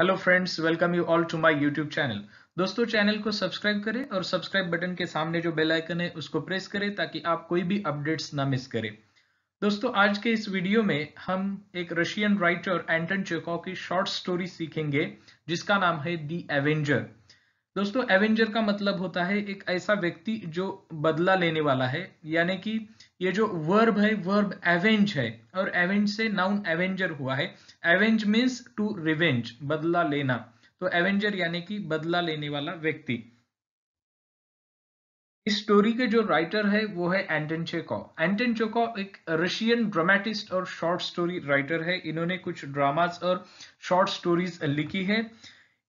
hello friends welcome you all to my YouTube channel दोस्तों channel को subscribe करें और सब्सक्राइब बटन के सामने जो बेल आइकन है उसको प्रेस करें ताकि आप कोई भी अपडेट्स ना मिस करें दोस्तों आज के इस वीडियो में हम एक रशियन राइटर एंटन चेकॉ की शॉर्ट स्टोरी सीखेंगे जिसका नाम है दी एवेंजर दोस्तों एवेंजर का मतलब होता है एक ऐसा व्यक्ति जो बदला लेने वाला है यानी कि ये जो वर्ब है वर्ब एवेंज है और एवेंज से नाउन एवेंजर हुआ है एवेंज मीन्स टू रिवेंज बदला लेना तो एवेंजर यानी कि बदला लेने वाला व्यक्ति इस स्टोरी के जो राइटर है वो है एंटन चेकॉ एंटन चेकॉ एक रशियन ड्रामेटिस्ट और शॉर्ट स्टोरी राइटर है इन्होंने कुछ ड्रामास और शॉर्ट स्टोरीज लिखी है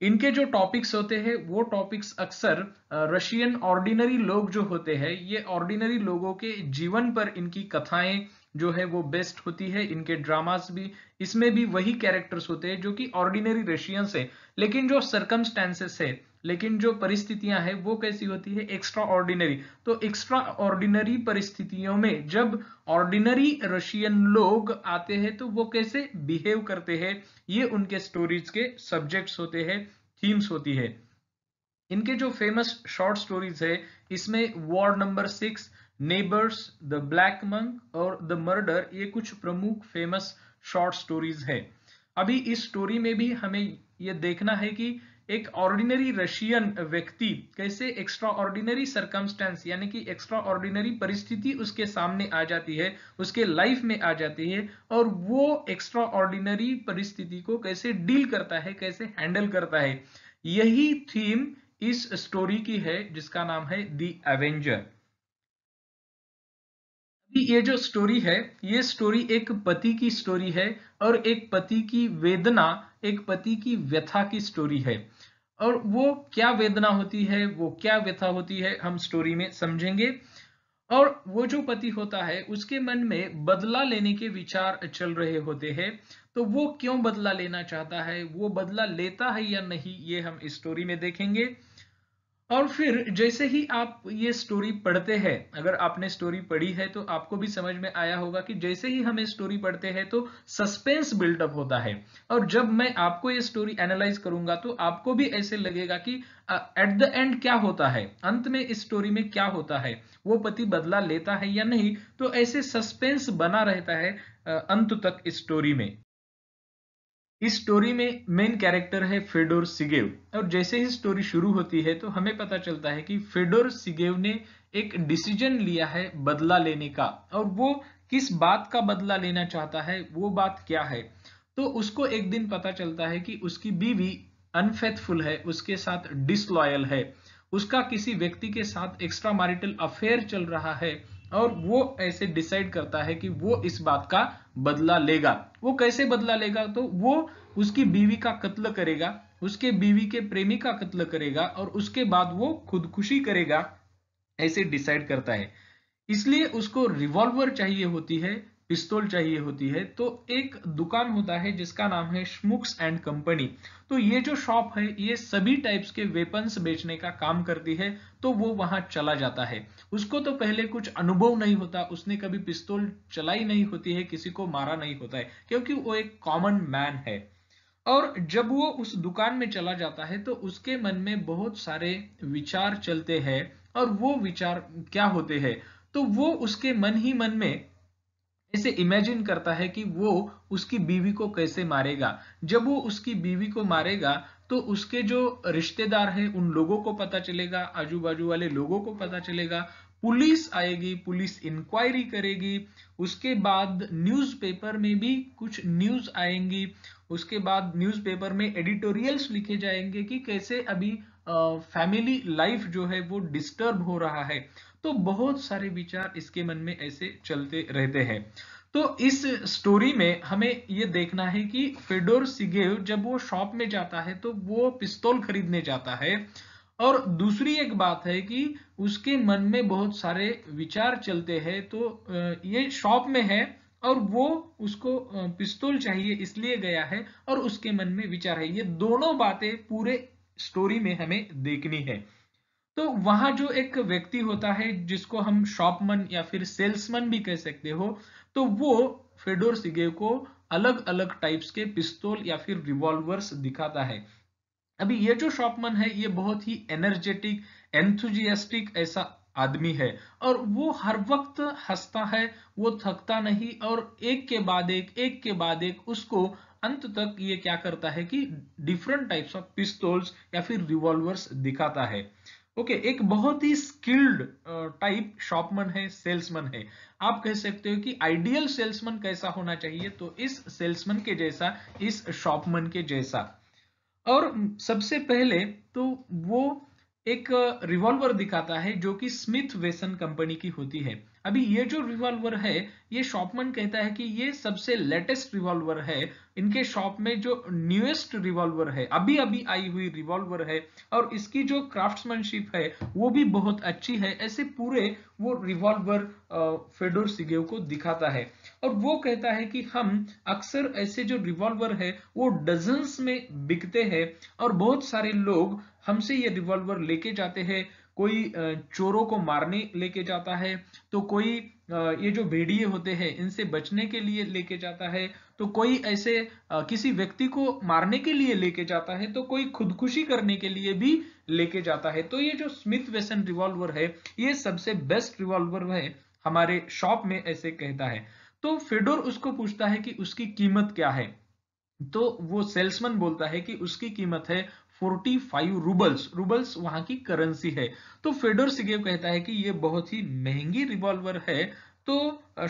इनके जो टॉपिक्स होते हैं वो टॉपिक्स अक्सर रशियन ऑर्डिनरी लोग जो होते हैं ये ऑर्डिनरी लोगों के जीवन पर इनकी कथाएं जो है वो बेस्ट होती है इनके ड्रामास भी इसमें भी वही कैरेक्टर्स होते हैं जो कि ऑर्डिनरी रशियंस है लेकिन जो सरकमस्टेंसेस है लेकिन जो परिस्थितियां हैं वो कैसी होती है एक्स्ट्रा ऑर्डिनरी तो एक्स्ट्रा ऑर्डिनरी परिस्थितियों में जब ऑर्डिनरी रशियन लोग आते हैं तो वो कैसे बिहेव करते हैं ये उनके स्टोरीज के सब्जेक्ट्स होते हैं थीम्स होती है इनके जो फेमस शॉर्ट स्टोरीज है इसमें ward number six neighbours the black monk और द मर्डर ये कुछ प्रमुख फेमस शॉर्ट स्टोरीज है अभी इस स्टोरी में भी हमें ये देखना है कि एक ऑर्डिनरी रशियन व्यक्ति कैसे एक्स्ट्रा ऑर्डिनरी सर्कमस्टेंस यानी कि एक्स्ट्रा ऑर्डिनरी परिस्थिति उसके सामने आ जाती है उसके लाइफ में आ जाती है और वो एक्स्ट्रा ऑर्डिनरी परिस्थिति को कैसे डील करता है कैसे हैंडल करता है यही थीम इस स्टोरी की है जिसका नाम है दी एवेंजर ये जो स्टोरी है ये स्टोरी एक पति की स्टोरी है और एक पति की वेदना एक पति की व्यथा की स्टोरी है और वो क्या वेदना होती है वो क्या व्यथा होती है हम स्टोरी में समझेंगे और वो जो पति होता है उसके मन में बदला लेने के विचार चल रहे होते हैं तो वो क्यों बदला लेना चाहता है वो बदला लेता है या नहीं ये हम इस स्टोरी में देखेंगे और फिर जैसे ही आप ये स्टोरी पढ़ते हैं अगर आपने स्टोरी पढ़ी है तो आपको भी समझ में आया होगा कि जैसे ही हमें स्टोरी पढ़ते हैं तो सस्पेंस बिल्डअप होता है और जब मैं आपको ये स्टोरी एनालाइज करूंगा तो आपको भी ऐसे लगेगा कि एट द एंड क्या होता है अंत में इस स्टोरी में क्या होता है वो पति बदला लेता है या नहीं तो ऐसे सस्पेंस बना रहता है अंत तक इस स्टोरी में इस स्टोरी में मेन कैरेक्टर है फेडोर सिगेव और जैसे ही स्टोरी शुरू होती है तो हमें पता चलता है कि फेडोर सिगेव ने एक डिसीजन लिया है बदला लेने का और वो किस बात का बदला लेना चाहता है वो बात क्या है तो उसको एक दिन पता चलता है कि उसकी बीवी अनफेथफुल है उसके साथ डिसलॉयल है उसका किसी व्यक्ति के साथ एक्स्ट्रा मैरिटल अफेयर चल रहा है और वो ऐसे डिसाइड करता है कि वो इस बात का बदला लेगा वो कैसे बदला लेगा तो वो उसकी बीवी का कत्ल करेगा उसके बीवी के प्रेमी का कत्ल करेगा और उसके बाद वो खुदकुशी करेगा ऐसे डिसाइड करता है इसलिए उसको रिवॉल्वर चाहिए होती है पिस्तौल चाहिए होती है तो एक दुकान होता है जिसका नाम है स्मुक्स एंड कंपनी तो ये जो शॉप है ये सभी टाइप्स के वेपन्स बेचने का काम करती है तो वो वहां चला जाता है उसको तो पहले कुछ अनुभव नहीं होता उसने कभी पिस्तौल चलाई नहीं होती है किसी को मारा नहीं होता है क्योंकि वो एक कॉमन मैन है और जब वो उस दुकान में चला जाता है तो उसके मन में बहुत सारे विचार चलते हैं और वो विचार क्या होते हैं तो वो उसके मन ही मन में ऐसे इमेजिन करता है कि वो उसकी बीवी को कैसे मारेगा जब वो उसकी बीवी को मारेगा तो उसके जो रिश्तेदार हैं उन लोगों को पता चलेगा आजू बाजू वाले लोगों को पता चलेगा पुलिस आएगी पुलिस इंक्वायरी करेगी उसके बाद न्यूज़पेपर में भी कुछ न्यूज़ आएंगी उसके बाद न्यूज़पेपर में एडिटोरियल्स लिखे जाएंगे कि कैसे अभी फैमिली लाइफ जो है वो डिस्टर्ब हो रहा है तो बहुत सारे विचार इसके मन में ऐसे चलते रहते हैं तो इस स्टोरी में हमें ये देखना है कि फेडोर सिगेव जब वो शॉप में जाता है तो वो पिस्तौल खरीदने जाता है और दूसरी एक बात है कि उसके मन में बहुत सारे विचार चलते हैं तो ये शॉप में है और वो उसको पिस्तौल चाहिए इसलिए गया है और उसके मन में विचार है ये दोनों बातें पूरे स्टोरी में हमें देखनी है तो वहां जो एक व्यक्ति होता है जिसको हम शॉपमन या फिर सेल्समैन भी कह सकते हो तो वो फेडोर सिगे को अलग अलग टाइप्स के पिस्तौल या फिर रिवॉल्वर्स दिखाता है अभी ये जो शॉपमन है ये बहुत ही एनर्जेटिक एंथुजियास्टिक ऐसा आदमी है और वो हर वक्त हंसता है वो थकता नहीं और एक के बाद एक एक के बाद एक उसको अंत तक ये क्या करता है कि डिफरेंट टाइप्स ऑफ पिस्तौल्स या फिर रिवॉल्वर्स दिखाता है ओके okay, एक बहुत ही स्किल्ड टाइप शॉपमैन है सेल्समैन है आप कह सकते हो कि आइडियल सेल्समैन कैसा होना चाहिए तो इस सेल्समैन के जैसा इस शॉपमैन के जैसा और सबसे पहले तो वो एक रिवॉल्वर दिखाता है जो कि स्मिथ वेसन कंपनी की होती है अभी ये जो रिवॉल्वर है ये शॉपमैन कहता है कि ये सबसे लेटेस्ट रिवॉल्वर है इनके शॉप में जो न्यूएस्ट रिवॉल्वर है अभी अभी आई हुई रिवॉल्वर है और इसकी जो क्राफ्ट्समैनशिप है वो भी बहुत अच्छी है ऐसे पूरे वो रिवॉल्वर फेडोर सिगेव को दिखाता है और वो कहता है कि हम अक्सर ऐसे जो रिवॉल्वर है वो डजन्स में बिकते हैं और बहुत सारे लोग हमसे ये रिवॉल्वर लेके जाते हैं कोई चोरों को मारने लेके जाता है तो कोई ये जो भेड़िए होते हैं इनसे बचने के लिए लेके जाता है तो कोई ऐसे किसी व्यक्ति को मारने के लिए लेके जाता है तो कोई खुदकुशी करने के लिए भी लेके जाता है तो ये जो स्मिथ वेसन रिवॉल्वर है ये सबसे बेस्ट रिवॉल्वर है हमारे शॉप में ऐसे कहता है तो फेडोर उसको पूछता है कि उसकी कीमत क्या है तो वो सेल्समैन बोलता है कि उसकी कीमत है 45 रूबल्स रूबल्स वहां की करेंसी है तो फेडोर सिगेव कहता है कि ये बहुत ही महंगी रिवॉल्वर है तो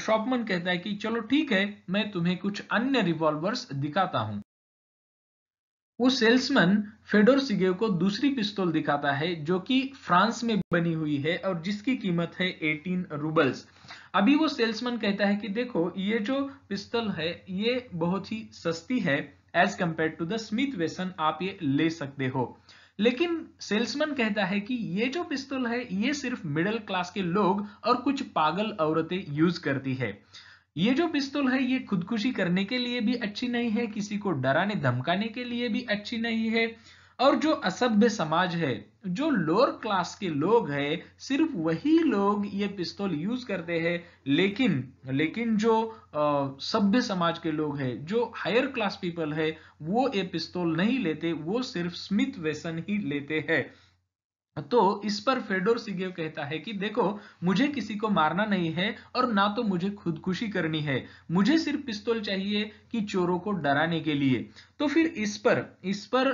शॉपमन कहता है कि चलो ठीक है मैं तुम्हें कुछ अन्य रिवॉल्वर्स दिखाता हूं वो सेल्समैन फेडोर सिगेव को दूसरी पिस्तौल दिखाता है जो कि फ्रांस में बनी हुई है और जिसकी कीमत है 18 रूबल्स अभी वो सेल्समैन कहता है कि देखो ये जो पिस्तल है ये बहुत ही सस्ती है as compared to the Smith Wesson आप ये ले सकते हो लेकिन सेल्समैन कहता है कि ये जो पिस्तौल है ये सिर्फ मिडिल क्लास के लोग और कुछ पागल औरतें यूज करती है ये जो पिस्तौल है ये खुदकुशी करने के लिए भी अच्छी नहीं है किसी को डराने धमकाने के लिए भी अच्छी नहीं है और जो असभ्य समाज है जो लोअर क्लास के लोग हैं सिर्फ वही लोग ये पिस्तौल यूज करते हैं लेकिन लेकिन जो सभ्य समाज के लोग हैं जो हायर क्लास पीपल है वो ये पिस्तौल नहीं लेते वो सिर्फ स्मिथ वेसन ही लेते हैं तो इस पर फेडोर सिगेव कहता है कि देखो मुझे किसी को मारना नहीं है और ना तो मुझे खुदकुशी करनी है मुझे सिर्फ पिस्तौल चाहिए कि चोरों को डराने के लिए तो फिर इस पर इस पर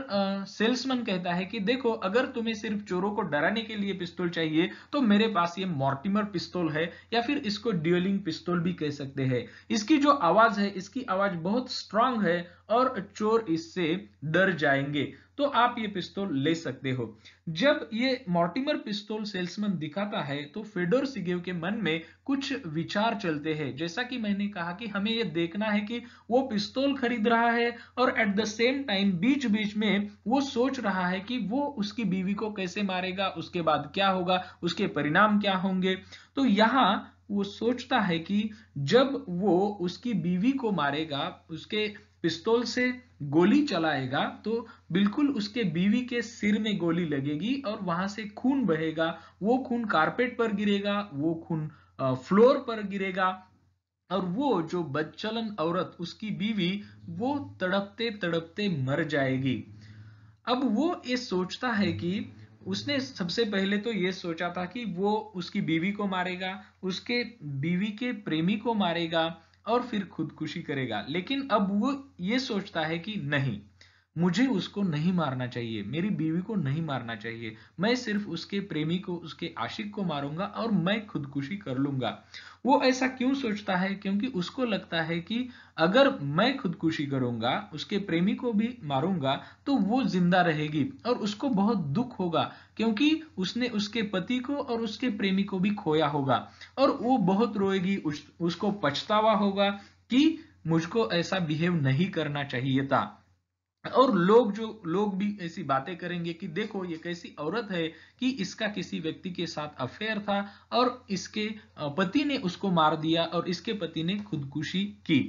सेल्समैन कहता है कि देखो अगर तुम्हें सिर्फ चोरों को डराने के लिए पिस्तौल चाहिए तो मेरे पास ये मॉर्टिमर पिस्तौल है या फिर इसको ड्यूलिंग पिस्तौल भी कह सकते हैं इसकी जो आवाज है इसकी आवाज बहुत स्ट्रांग है और चोर इससे डर जाएंगे तो आप ये पिस्तौल ले सकते हो जब ये मॉर्टिमर पिस्तौल सेल्समैन दिखाता है तो फेडोर सिगेव के मन में कुछ विचार चलते हैं जैसा कि मैंने कहा कि हमें यह देखना है कि वो पिस्तौल खरीद रहा है और एट द सेम टाइम बीच बीच में वो सोच रहा है कि वो उसकी बीवी को कैसे मारेगा उसके बाद क्या होगा उसके परिणाम क्या होंगे तो यहां वो सोचता है कि जब वो उसकी बीवी को मारेगा उसके पिस्तौल से गोली चलाएगा तो बिल्कुल उसके बीवी के सिर में गोली लगेगी और वहां से खून बहेगा वो खून कारपेट पर गिरेगा वो खून फ्लोर पर गिरेगा और वो जो बदचलन औरत उसकी बीवी वो तड़पते तड़पते मर जाएगी अब वो ये सोचता है कि उसने सबसे पहले तो ये सोचा था कि वो उसकी बीवी को मारेगा उसके बीवी के प्रेमी को मारेगा और फिर खुदकुशी करेगा लेकिन अब वो ये सोचता है कि नहीं मुझे उसको नहीं मारना चाहिए मेरी बीवी को नहीं मारना चाहिए मैं सिर्फ उसके प्रेमी को उसके आशिक को मारूंगा और मैं खुदकुशी कर लूंगा वो ऐसा क्यों सोचता है क्योंकि उसको लगता है कि अगर मैं खुदकुशी करूंगा उसके प्रेमी को भी मारूंगा तो वो जिंदा रहेगी और उसको बहुत दुख होगा क्योंकि उसने उसके पति को और उसके प्रेमी को भी खोया होगा और वो बहुत रोएगी उस, उसको पछतावा होगा कि मुझको ऐसा बिहेव नहीं करना चाहिए था और लोग जो लोग भी ऐसी बातें करेंगे कि देखो ये कैसी औरत है कि इसका किसी व्यक्ति के साथ अफेयर था और इसके पति ने उसको मार दिया और इसके पति ने खुदकुशी की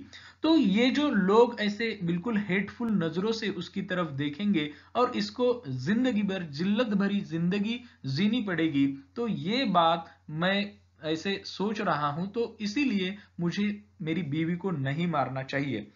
तो ये जो लोग ऐसे बिल्कुल हेटफुल नजरों से उसकी तरफ देखेंगे और इसको जिंदगी भर जिल्लत भरी जिंदगी जीनी पड़ेगी तो ये बात मैं ऐसे सोच रहा हूं तो इसीलिए मुझे मेरी बीवी को नहीं मारना चाहिए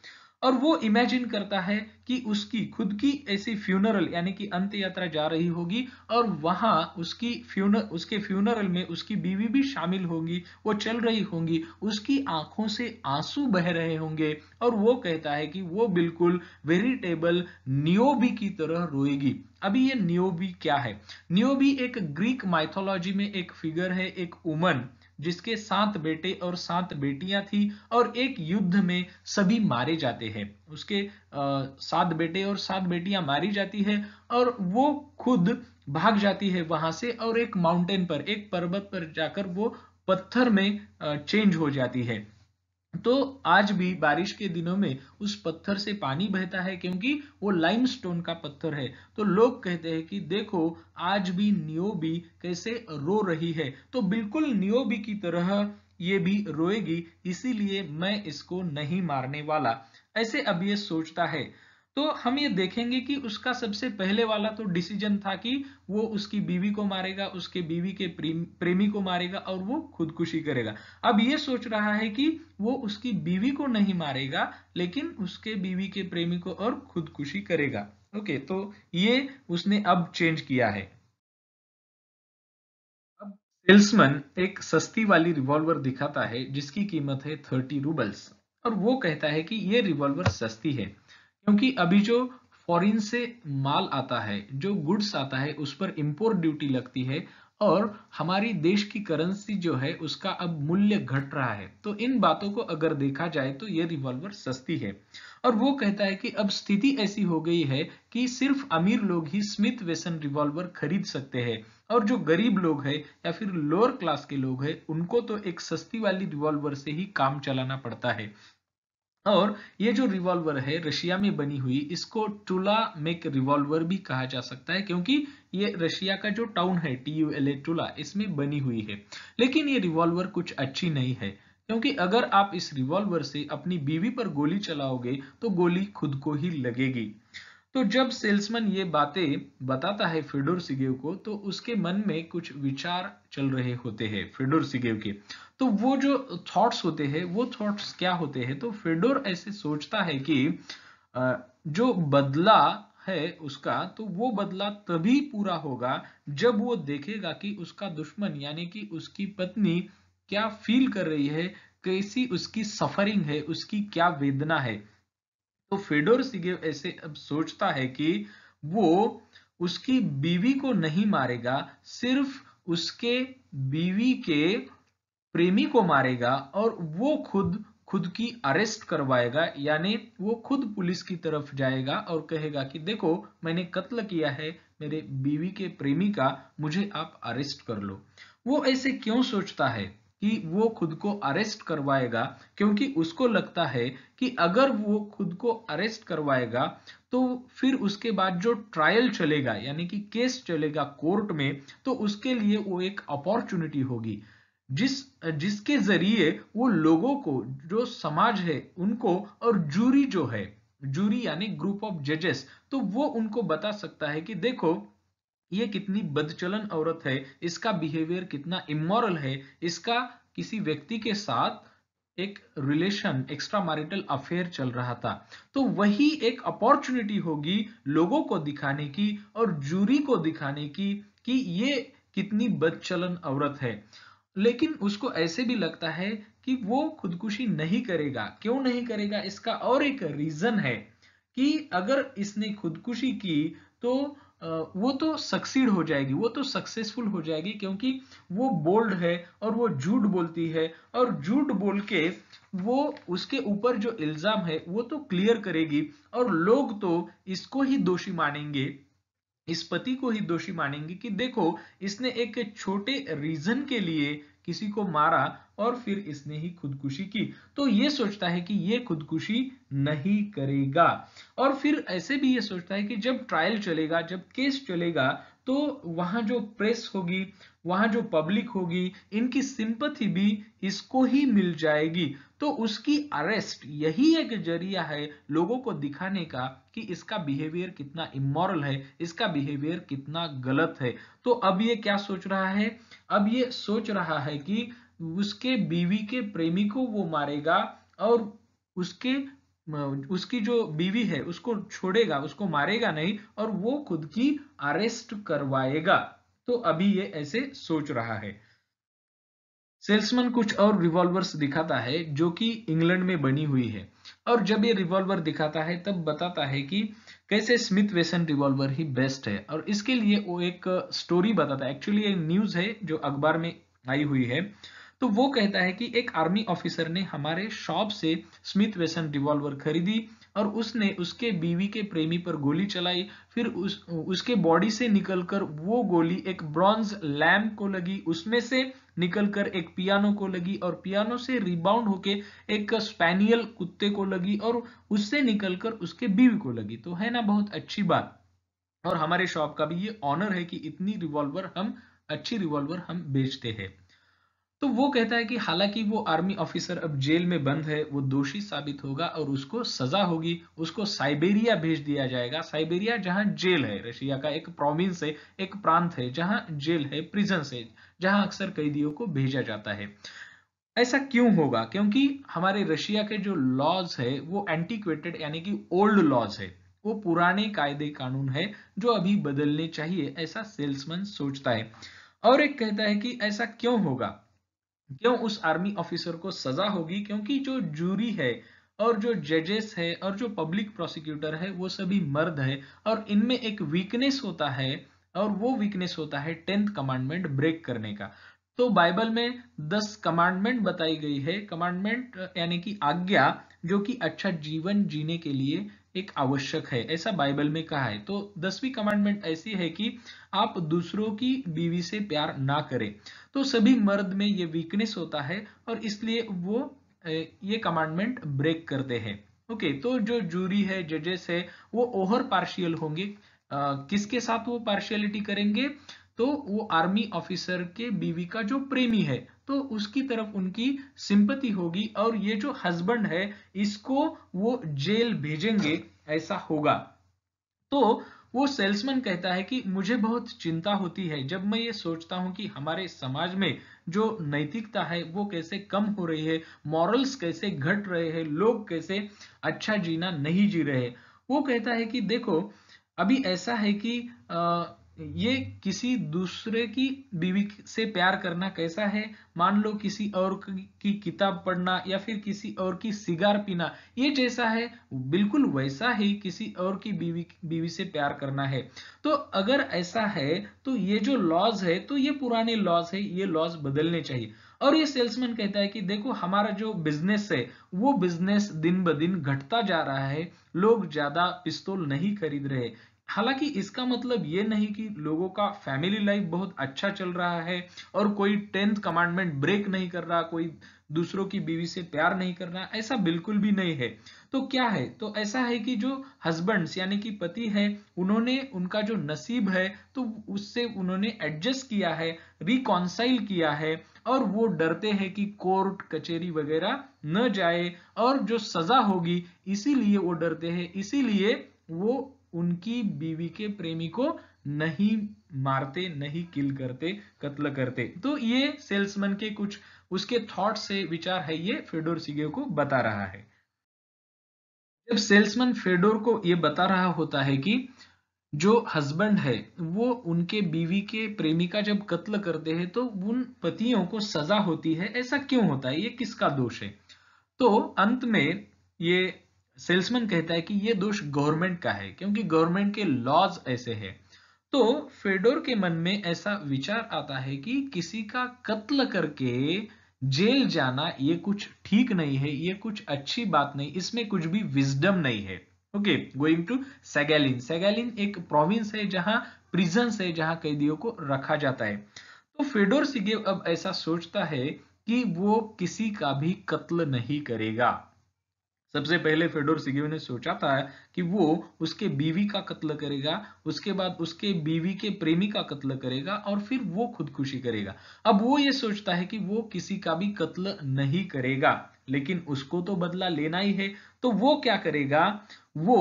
और वो इमेजिन करता है कि उसकी खुद की ऐसी फ्यूनरल यानी कि अंत यात्रा जा रही होगी और वहां उसकी फ्यूनर उसके फ्यूनरल में उसकी बीवी भी शामिल होगी वो चल रही होंगी उसकी आंखों से आंसू बह रहे होंगे और वो कहता है कि वो बिल्कुल वेरिटेबल नियोबी की तरह रोएगी अभी ये नियोबी क्या है नियोबी एक ग्रीक माइथोलॉजी में एक फिगर है एक उमन जिसके सात बेटे और सात बेटियां थी और एक युद्ध में सभी मारे जाते हैं उसके सात बेटे और सात बेटियां मारी जाती है और वो खुद भाग जाती है वहां से और एक माउंटेन पर एक पर्वत पर जाकर वो पत्थर में चेंज हो जाती है तो आज भी बारिश के दिनों में उस पत्थर से पानी बहता है क्योंकि वो लाइमस्टोन का पत्थर है तो लोग कहते हैं कि देखो आज भी नियोबी कैसे रो रही है तो बिल्कुल नियोबी की तरह ये भी रोएगी इसीलिए मैं इसको नहीं मारने वाला ऐसे अब ये सोचता है तो हम ये देखेंगे कि उसका सबसे पहले वाला तो डिसीजन था कि वो उसकी बीवी को मारेगा उसके बीवी के प्रेमी को मारेगा और वो खुदकुशी करेगा अब ये सोच रहा है कि वो उसकी बीवी को नहीं मारेगा लेकिन उसके बीवी के प्रेमी को और खुदकुशी करेगा ओके तो ये उसने अब चेंज किया है अब सेल्समैन एक सस्ती वाली रिवॉल्वर दिखाता है जिसकी कीमत है थर्टी रूबल्स और वो कहता है कि ये रिवॉल्वर सस्ती है क्योंकि अभी जो फॉरेन से माल आता है जो गुड्स आता है उस पर इम्पोर्ट ड्यूटी लगती है और हमारी देश की करेंसी जो है उसका अब मूल्य घट रहा है तो इन बातों को अगर देखा जाए तो ये रिवॉल्वर सस्ती है और वो कहता है कि अब स्थिति ऐसी हो गई है कि सिर्फ अमीर लोग ही स्मिथ वेसन रिवॉल्वर खरीद सकते हैं और जो गरीब लोग है या फिर लोअर क्लास के लोग हैं उनको तो एक सस्ती वाली रिवॉल्वर से ही काम चलाना पड़ता है और ये जो रिवॉल्वर है रशिया में बनी हुई इसको टूला मेक रिवॉल्वर भी कहा जा सकता है क्योंकि ये रशिया का जो टाउन है T U L A Tula इसमें बनी हुई है लेकिन ये रिवॉल्वर कुछ अच्छी नहीं है क्योंकि अगर आप इस रिवॉल्वर से अपनी बीवी पर गोली चलाओगे तो गोली खुद को ही लगेगी तो जब सेल्समैन ये बातें बताता है फेडोर सिगेव को तो उसके मन में कुछ विचार चल रहे होते हैं फेडोर सिगेव के तो वो जो थॉट्स होते हैं वो थॉट्स क्या होते हैं तो फेडोर ऐसे सोचता है कि जो बदला है उसका तो वो बदला तभी पूरा होगा जब वो देखेगा कि उसका दुश्मन यानी कि उसकी पत्नी क्या फील कर रही है कैसी उसकी सफरिंग है उसकी क्या वेदना है तो फेडोर सिगेव ऐसे अब सोचता है कि वो उसकी बीवी को नहीं मारेगा सिर्फ उसके बीवी के प्रेमी को मारेगा और वो खुद खुद की अरेस्ट करवाएगा यानी वो खुद पुलिस की तरफ जाएगा और कहेगा कि देखो मैंने कत्ल किया है मेरे बीवी के प्रेमी का मुझे आप अरेस्ट कर लो वो ऐसे क्यों सोचता है कि वो खुद को अरेस्ट करवाएगा क्योंकि उसको लगता है कि अगर वो खुद को अरेस्ट करवाएगा तो फिर उसके बाद जो ट्रायल चलेगा यानी कि केस चलेगा कोर्ट में तो उसके लिए वो एक अपॉर्चुनिटी होगी जिस जिसके जरिए वो लोगों को जो समाज है उनको और जूरी जो है जूरी यानी ग्रुप ऑफ जजेस तो वो उनको बता सकता है कि देखो ये कितनी बदचलन औरत है इसका बिहेवियर कितना इमोरल है इसका किसी व्यक्ति के साथ एक रिलेशन एक्स्ट्रा मैरिटल अफेयर चल रहा था तो वही एक अपॉर्चुनिटी होगी लोगों को दिखाने की और जूरी को दिखाने की कि ये कितनी बदचलन औरत है लेकिन उसको ऐसे भी लगता है कि वो खुदकुशी नहीं करेगा क्यों नहीं करेगा इसका और एक रीजन है कि अगर इसने खुदकुशी की तो वो तो सक्सीड हो जाएगी वो तो सक्सेसफुल हो जाएगी क्योंकि वो बोल्ड है और वो झूठ बोलती है और झूठ बोल के वो उसके ऊपर जो इल्ज़ाम है वो तो क्लियर करेगी और लोग तो इसको ही दोषी मानेंगे इस पति को ही दोषी मानेंगे कि देखो इसने एक छोटे रीजन के लिए किसी को मारा और फिर इसने ही खुदकुशी की तो ये सोचता है कि ये खुदकुशी नहीं करेगा और फिर ऐसे भी ये सोचता है कि जब ट्रायल चलेगा जब केस चलेगा तो वहां जो प्रेस होगी वहां जो पब्लिक होगी इनकी सिंपथी भी इसको ही मिल जाएगी तो उसकी अरेस्ट यही एक जरिया है लोगों को दिखाने का कि इसका बिहेवियर कितना इमोरल है इसका बिहेवियर कितना गलत है तो अब ये क्या सोच रहा है अब ये सोच रहा है कि उसके बीवी के प्रेमी को वो मारेगा और उसके उसकी जो बीवी है उसको छोड़ेगा उसको मारेगा नहीं और वो खुद की अरेस्ट करवाएगा तो अभी ये ऐसे सोच रहा है सेल्समैन कुछ और रिवॉल्वर्स दिखाता है जो कि इंग्लैंड में बनी हुई है और जब ये रिवॉल्वर दिखाता है तब बताता है कि कैसे स्मिथ वेसन रिवॉल्वर ही बेस्ट है और इसके लिए वो एक स्टोरी बताता है एक्चुअली ये न्यूज है जो अखबार में आई हुई है तो वो कहता है कि एक आर्मी ऑफिसर ने हमारे शॉप से स्मिथ वेसन रिवॉल्वर खरीदी और उसने उसके बीवी के प्रेमी पर गोली चलाई फिर उस उसके बॉडी से निकलकर वो गोली एक ब्रॉन्ज लैम्प को लगी उसमें से निकलकर एक पियानो को लगी और पियानो से रिबाउंड होके एक स्पैनियल कुत्ते को लगी और उससे निकलकर उसके बीवी को लगी तो है ना बहुत अच्छी बात और हमारे शॉप का भी ये ऑनर है कि इतनी रिवॉल्वर हम अच्छी रिवॉल्वर हम बेचते हैं तो वो कहता है कि हालांकि वो आर्मी ऑफिसर अब जेल में बंद है वो दोषी साबित होगा और उसको सजा होगी उसको साइबेरिया भेज दिया जाएगा साइबेरिया जहां जेल है रशिया का एक प्रोविंस है एक प्रांत है जहां जेल है प्रिजन है जहां अक्सर कैदियों को भेजा जाता है ऐसा क्यों होगा क्योंकि हमारे रशिया के जो लॉज है वो एंटीक्वेटेड यानी कि ओल्ड लॉज है वो पुराने कायदे कानून है जो अभी बदलने चाहिए ऐसा सेल्समैन सोचता है और एक कहता है कि ऐसा क्यों होगा क्यों उस आर्मी ऑफिसर को सजा होगी क्योंकि जो जूरी है और जो जजेस है और जो पब्लिक प्रोसिक्यूटर है वो सभी मर्द है और इनमें एक वीकनेस होता है और वो वीकनेस होता है टेंथ कमांडमेंट ब्रेक करने का तो बाइबल में दस कमांडमेंट बताई गई है कमांडमेंट यानी कि आज्ञा जो कि अच्छा जीवन जीने के लिए एक आवश्यक है ऐसा बाइबल में कहा है तो दसवीं कमांडमेंट ऐसी है कि आप दूसरों की बीवी से प्यार ना करें तो सभी मर्द में ये वीकनेस होता है और इसलिए वो ये कमांडमेंट ब्रेक करते हैं ओके तो जो जूरी है जजेस है वो ओवर पार्शियल होंगे आ, किसके साथ वो पार्शियलिटी करेंगे तो वो आर्मी ऑफिसर के बीवी का जो प्रेमी है तो उसकी तरफ उनकी सिंपति होगी और ये जो हस्बैंड है इसको वो जेल भेजेंगे ऐसा होगा तो वो सेल्समैन कहता है कि मुझे बहुत चिंता होती है जब मैं ये सोचता हूं कि हमारे समाज में जो नैतिकता है वो कैसे कम हो रही है मॉरल्स कैसे घट रहे हैं लोग कैसे अच्छा जीना नहीं जी रहे वो कहता है कि देखो अभी ऐसा है कि ये किसी दूसरे की बीवी से प्यार करना कैसा है मान लो किसी और की किताब पढ़ना या फिर किसी और की सिगार पीना ये जैसा है बिल्कुल वैसा ही किसी और की बीवी बीवी से प्यार करना है तो अगर ऐसा है तो ये जो लॉज है तो ये पुराने लॉज है ये लॉज बदलने चाहिए और ये सेल्समैन कहता है कि देखो हमारा जो बिजनेस है वो बिजनेस दिन ब दिन घटता जा रहा है लोग ज्यादा पिस्तौल नहीं खरीद रहे हालांकि इसका मतलब ये नहीं कि लोगों का फैमिली लाइफ बहुत अच्छा चल रहा है और कोई टेंथ कमांडमेंट ब्रेक नहीं कर रहा कोई दूसरों की बीवी से प्यार नहीं कर रहा ऐसा बिल्कुल भी नहीं है तो क्या है तो ऐसा है कि जो हस्बैंड्स यानी कि पति है उन्होंने उनका जो नसीब है तो उससे उन्होंने एडजस्ट किया है रिकॉन्साइल किया है और वो डरते हैं कि कोर्ट कचेरी वगैरह न जाए और जो सजा होगी इसीलिए वो डरते हैं इसीलिए वो उनकी बीवी के प्रेमी को नहीं मारते नहीं किल करते कत्ल करते तो ये सेल्समैन के कुछ उसके थॉट से विचार है ये फेडोर सिगे को बता रहा है जब सेल्समैन फेडोर को ये बता रहा होता है कि जो हस्बैंड है वो उनके बीवी के प्रेमी का जब कत्ल करते हैं तो उन पतियों को सजा होती है ऐसा क्यों होता है ये किसका दोष है तो अंत में ये सेल्समैन कहता है कि ये दोष गवर्नमेंट का है क्योंकि गवर्नमेंट के लॉज ऐसे हैं तो फेडोर के मन में ऐसा विचार आता है कि किसी का कत्ल करके जेल जाना ये कुछ ठीक नहीं है ये कुछ अच्छी बात नहीं इसमें कुछ भी विजडम नहीं है okay going to Sakhalin Sakhalin एक प्रोविंस है जहां प्रिजन है जहां कैदियों को रखा जाता है तो फेडोर सिगेव अब ऐसा सोचता है कि वो किसी का भी कत्ल नहीं करेगा सबसे पहले फेडोर सिगेव ने सोचा था कि वो उसके बीवी का कत्ल करेगा उसके बाद उसके बीवी के प्रेमी का कत्ल करेगा और फिर वो खुदकुशी करेगा अब वो ये सोचता है कि वो किसी का भी कत्ल नहीं करेगा लेकिन उसको तो बदला लेना ही है तो वो क्या करेगा वो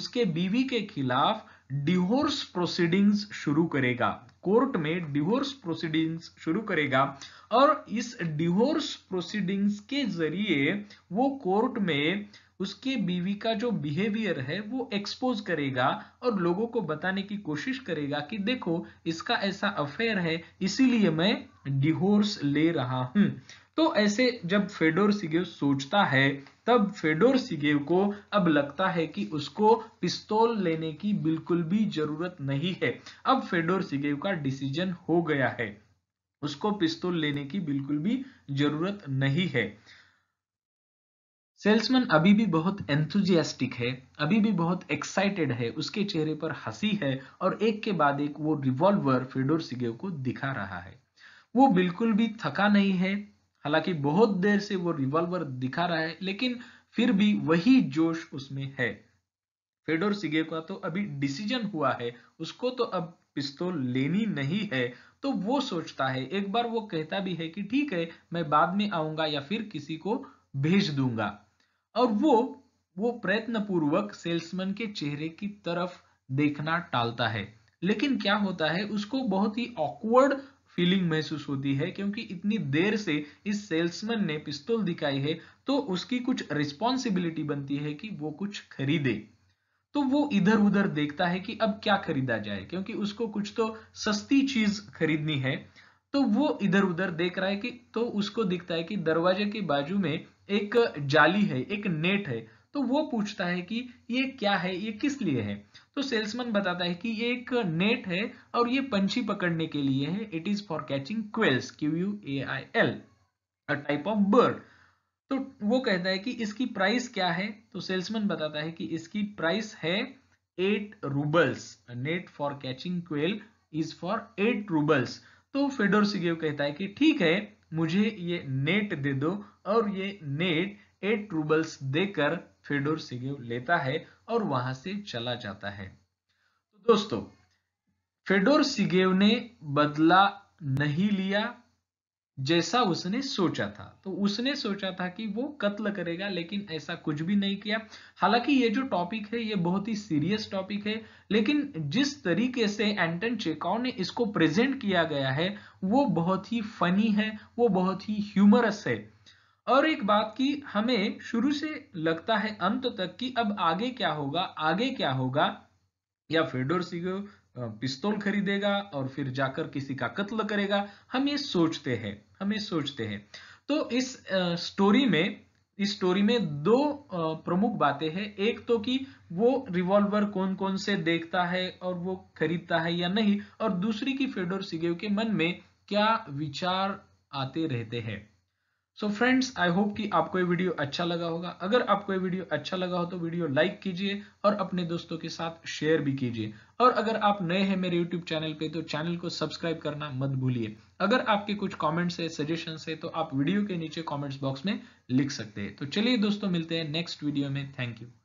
उसके बीवी के खिलाफ डिहोर्स प्रोसीडिंग्स शुरू करेगा कोर्ट में डिवोर्स प्रोसीडिंग्स शुरू करेगा और इस डिवोर्स प्रोसीडिंग्स के जरिए वो कोर्ट में उसके बीवी का जो बिहेवियर है वो एक्सपोज करेगा और लोगों को बताने की कोशिश करेगा कि देखो इसका ऐसा अफेयर है इसीलिए मैं डिवोर्स ले रहा हूं तो ऐसे जब फेडोर सिगे सोचता है तब फेडोर सिगेव को अब लगता है कि उसको पिस्तौल लेने की बिल्कुल भी जरूरत नहीं है अब फेडोर सिगेव का डिसीजन हो गया है उसको पिस्तौल लेने की बिल्कुल भी जरूरत नहीं है सेल्समैन अभी भी बहुत एंथुजियास्टिक है अभी भी बहुत एक्साइटेड है उसके चेहरे पर हंसी है और एक के बाद एक वो रिवॉल्वर फेडोर सिगेव को दिखा रहा है वो बिल्कुल भी थका नहीं है हालांकि बहुत देर से वो रिवॉल्वर दिखा रहा है लेकिन फिर भी वही जोश उसमें है फेडोर सिगे का तो अभी डिसीजन हुआ है उसको तो अब पिस्तौल लेनी नहीं है तो वो सोचता है एक बार वो कहता भी है कि ठीक है मैं बाद में आऊंगा या फिर किसी को भेज दूंगा और वो वो प्रयत्न पूर्वक सेल्समैन के चेहरे की तरफ देखना टालता है लेकिन क्या होता है उसको बहुत ही ऑकवर्ड फीलिंग महसूस होती है क्योंकि इतनी देर से इस सेल्समैन ने पिस्तौल दिखाई है तो उसकी कुछ रिस्पॉन्सिबिलिटी बनती है कि वो कुछ खरीदे तो वो इधर उधर देखता है कि अब क्या खरीदा जाए क्योंकि उसको कुछ तो सस्ती चीज खरीदनी है तो वो इधर उधर देख रहा है कि तो उसको दिखता है कि दरवाजे के बाजू में एक जाली है एक नेट है तो वो पूछता है कि ये क्या है ये किस लिए है तो सेल्समैन बताता है कि ये एक नेट है और ये पंछी पकड़ने के लिए है it is for catching quails Q U A I L a type of bird तो वो कहता है कि इसकी प्राइस क्या है तो सेल्समैन बताता है कि इसकी प्राइस है eight roubles net for catching quail is for eight roubles तो फेडोर सिगेव कहता है कि ठीक है मुझे ये नेट दे दो और ये नेट एट रूबल्स देकर फेडोर सिगेव लेता है और वहां से चला जाता है तो दोस्तों फेडोर सिगेव ने बदला नहीं लिया जैसा उसने सोचा था तो उसने सोचा था कि वो कत्ल करेगा लेकिन ऐसा कुछ भी नहीं किया हालांकि ये जो टॉपिक है ये बहुत ही सीरियस टॉपिक है लेकिन जिस तरीके से एंटन चेकाउ ने इसको प्रेजेंट किया गया है वो बहुत ही फनी है वो बहुत ही ह्यूमरस है और एक बात की हमें शुरू से लगता है अंत तक कि अब आगे क्या होगा आगे क्या होगा या फेडोर सिगो पिस्तौल खरीदेगा और फिर जाकर किसी का कत्ल करेगा हम ये सोचते हैं हम ये सोचते हैं तो इस स्टोरी में इस स्टोरी में दो प्रमुख बातें हैं एक तो कि वो रिवॉल्वर कौन कौन से देखता है और वो खरीदता है या नहीं और दूसरी की फेडोर सिगेव के मन में क्या विचार आते रहते हैं सो फ्रेंड्स आई होप कि आपको ये वीडियो अच्छा लगा होगा अगर आपको ये वीडियो अच्छा लगा हो तो वीडियो लाइक कीजिए और अपने दोस्तों के साथ शेयर भी कीजिए और अगर आप नए हैं मेरे यूट्यूब चैनल पे तो चैनल को सब्सक्राइब करना मत भूलिए अगर आपके कुछ कमेंट्स है सजेशन है तो आप वीडियो के नीचे कॉमेंट्स बॉक्स में लिख सकते हैं तो चलिए दोस्तों मिलते हैं नेक्स्ट वीडियो में थैंक यू